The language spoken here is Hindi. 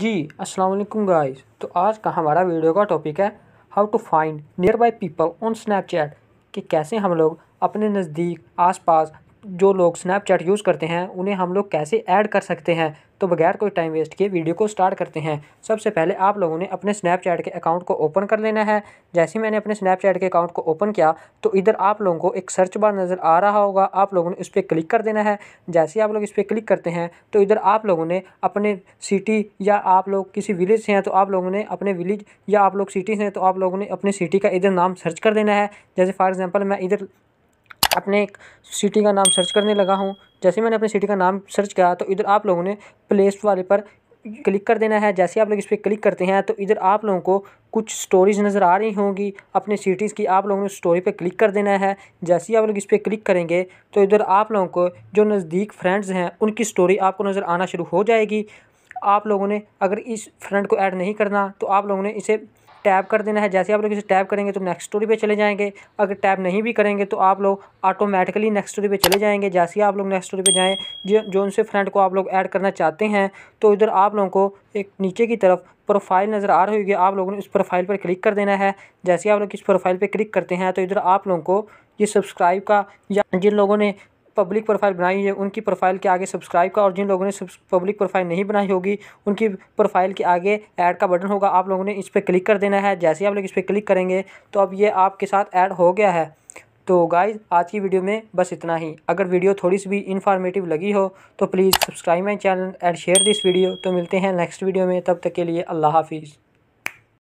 जी अस्सलाम वालेकुम गाइस तो आज का हमारा वीडियो का टॉपिक है how to find nearby people on Snapchat कि कैसे हम लोग अपने नज़दीक आसपास जो लोग स्नैपचैट यूज़ करते हैं उन्हें हम लोग कैसे ऐड कर सकते हैं तो बगैर कोई टाइम वेस्ट किए वीडियो को स्टार्ट करते हैं सबसे पहले आप लोगों ने अपने स्नैपचैट के अकाउंट को ओपन कर लेना है जैसे ही मैंने अपने स्नैपचैट के अकाउंट को ओपन किया तो इधर आप लोगों को एक सर्च बार नज़र आ रहा होगा आप लोगों ने इस पर क्लिक कर देना है जैसे ही आप लोग इस पर क्लिक करते हैं तो इधर आप लोगों ने अपने सिटी या आप लोग किसी विलेज से हैं तो आप लोगों ने अपने विलेज या आप लोग सिटी से हैं तो आप लोगों ने अपने सिटी का इधर नाम सर्च कर देना है जैसे फॉर एग्ज़ाम्पल मैं इधर अपने एक सिटी का नाम सर्च करने लगा हूँ जैसे मैंने अपने सिटी का नाम सर्च किया तो इधर आप लोगों ने प्लेस वाले पर क्लिक कर देना है जैसे आप लोग इस पर क्लिक करते हैं तो इधर आप लोगों को कुछ स्टोरीज नज़र आ रही होंगी अपने सिटीज़ की आप लोगों ने स्टोरी पे क्लिक कर देना है जैसे ही आप लोग इस पर क्लिक करेंगे तो इधर आप लोगों को जो नज़दीक फ्रेंड्स हैं उनकी स्टोरी आपको नज़र आना शुरू हो जाएगी आप लोगों ने अगर इस फ्रेंड को ऐड नहीं करना तो आप लोगों ने इसे टैप कर देना है जैसे आप लोग इसे टैप करेंगे तो नेक्स्ट स्टोरी पे चले जाएंगे अगर टैप नहीं भी करेंगे तो आप लोग ऑटोमेटिकली नेक्स्ट स्टोरी पे चले जाएंगे जैसे ही आप लोग नेक्स्ट स्टोरी पे जाएँ जो जो उनसे फ्रेंड को आप लोग ऐड करना चाहते हैं तो इधर आप लोगों को एक नीचे की तरफ प्रोफाइल नज़र आ रही होगी आप लोगों ने उस प्रोफाइल पर क्लिक कर देना है जैसे आप लोग इस प्रोफाइल पर क्लिक करते हैं तो इधर आप लोगों को ये सब्सक्राइब का या जिन लोगों ने पब्लिक प्रोफाइल बनाई है उनकी प्रोफाइल के आगे सब्सक्राइब का और जिन लोगों ने पब्लिक प्रोफाइल नहीं बनाई होगी उनकी प्रोफाइल के आगे ऐड का बटन होगा आप लोगों ने इस पर क्लिक कर देना है जैसे ही आप लोग इस पर क्लिक करेंगे तो अब ये आपके साथ ऐड हो गया है तो गाइज आज की वीडियो में बस इतना ही अगर वीडियो थोड़ी सी भी इन्फॉर्मेटिव लगी हो तो please subscribe my channel and share this video तो मिलते हैं नेक्स्ट वीडियो में तब तक के लिए अल्लाह हाफिज़